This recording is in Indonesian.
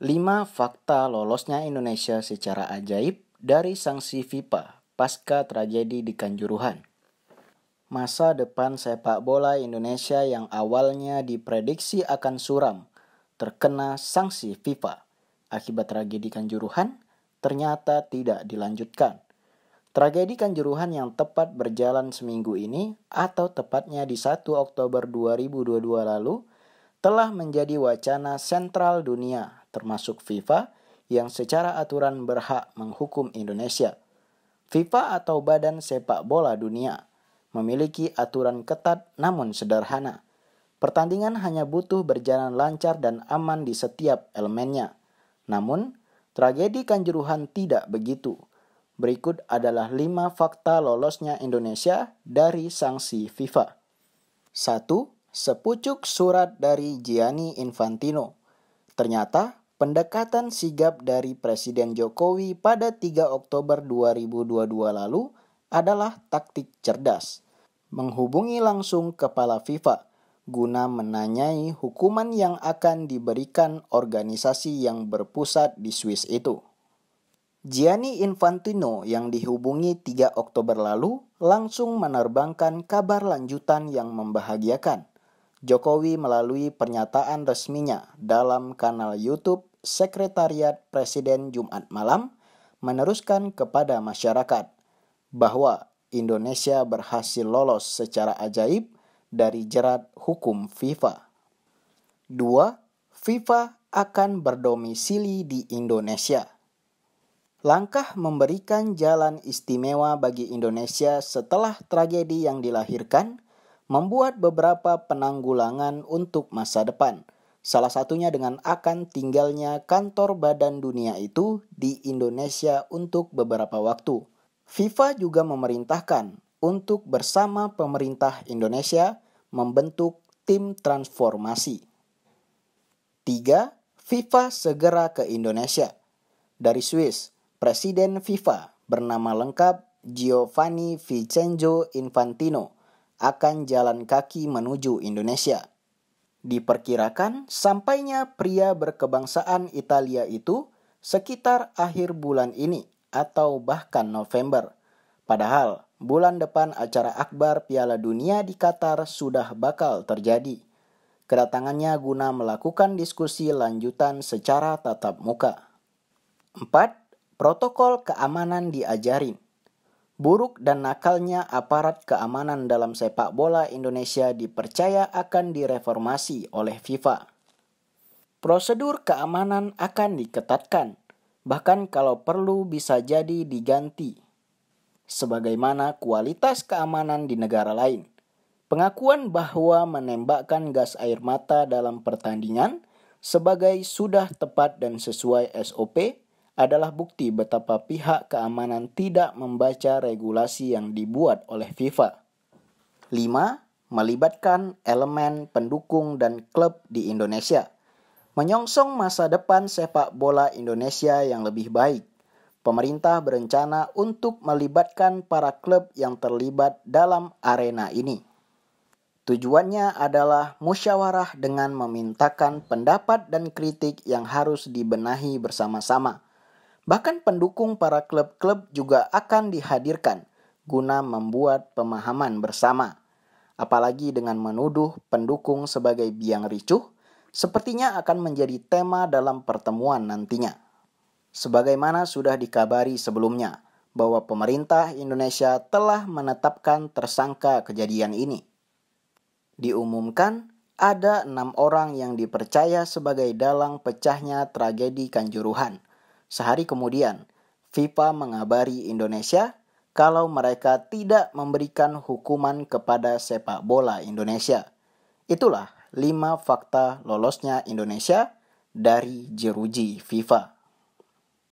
5 fakta lolosnya Indonesia secara ajaib dari sanksi FIFA pasca tragedi di Kanjuruhan. Masa depan sepak bola Indonesia yang awalnya diprediksi akan suram terkena sanksi FIFA akibat tragedi Kanjuruhan ternyata tidak dilanjutkan. Tragedi Kanjuruhan yang tepat berjalan seminggu ini atau tepatnya di 1 Oktober 2022 lalu telah menjadi wacana sentral dunia termasuk FIFA, yang secara aturan berhak menghukum Indonesia. FIFA atau Badan Sepak Bola Dunia memiliki aturan ketat namun sederhana. Pertandingan hanya butuh berjalan lancar dan aman di setiap elemennya. Namun, tragedi Kanjuruhan tidak begitu. Berikut adalah lima fakta lolosnya Indonesia dari sanksi FIFA. 1. Sepucuk surat dari Gianni Infantino. Ternyata Pendekatan sigap dari Presiden Jokowi pada 3 Oktober 2022 lalu adalah taktik cerdas, menghubungi langsung kepala FIFA guna menanyai hukuman yang akan diberikan organisasi yang berpusat di Swiss itu. Gianni Infantino yang dihubungi 3 Oktober lalu langsung menerbangkan kabar lanjutan yang membahagiakan. Jokowi melalui pernyataan resminya dalam kanal YouTube Sekretariat Presiden Jumat malam meneruskan kepada masyarakat bahwa Indonesia berhasil lolos secara ajaib dari jerat hukum FIFA. 2. FIFA akan berdomisili di Indonesia. Langkah memberikan jalan istimewa bagi Indonesia setelah tragedi yang dilahirkan membuat beberapa penanggulangan untuk masa depan – Salah satunya dengan akan tinggalnya kantor badan dunia itu di Indonesia untuk beberapa waktu. FIFA juga memerintahkan untuk bersama pemerintah Indonesia membentuk tim transformasi. 3. FIFA segera ke Indonesia. Dari Swiss, Presiden FIFA bernama lengkap Giovanni Vincenzo Infantino akan jalan kaki menuju Indonesia. Diperkirakan sampainya pria berkebangsaan Italia itu sekitar akhir bulan ini atau bahkan November. Padahal bulan depan acara akbar Piala Dunia di Qatar sudah bakal terjadi. Kedatangannya guna melakukan diskusi lanjutan secara tatap muka. 4. Protokol keamanan diajarin. Buruk dan nakalnya aparat keamanan dalam sepak bola Indonesia dipercaya akan direformasi oleh FIFA. Prosedur keamanan akan diketatkan, bahkan kalau perlu bisa jadi diganti. Sebagaimana kualitas keamanan di negara lain, pengakuan bahwa menembakkan gas air mata dalam pertandingan sebagai sudah tepat dan sesuai SOP adalah bukti betapa pihak keamanan tidak membaca regulasi yang dibuat oleh FIFA. 5. Melibatkan elemen pendukung dan klub di Indonesia. Menyongsong masa depan sepak bola Indonesia yang lebih baik, pemerintah berencana untuk melibatkan para klub yang terlibat dalam arena ini. Tujuannya adalah musyawarah dengan memintakan pendapat dan kritik yang harus dibenahi bersama-sama Bahkan pendukung para klub-klub juga akan dihadirkan guna membuat pemahaman bersama. Apalagi dengan menuduh pendukung sebagai biang ricuh, sepertinya akan menjadi tema dalam pertemuan nantinya. Sebagaimana sudah dikabari sebelumnya, bahwa pemerintah Indonesia telah menetapkan tersangka kejadian ini. Diumumkan, ada enam orang yang dipercaya sebagai dalang pecahnya tragedi Kanjuruhan – Sehari kemudian, FIFA mengabari Indonesia kalau mereka tidak memberikan hukuman kepada sepak bola Indonesia. Itulah lima fakta lolosnya Indonesia dari jeruji FIFA.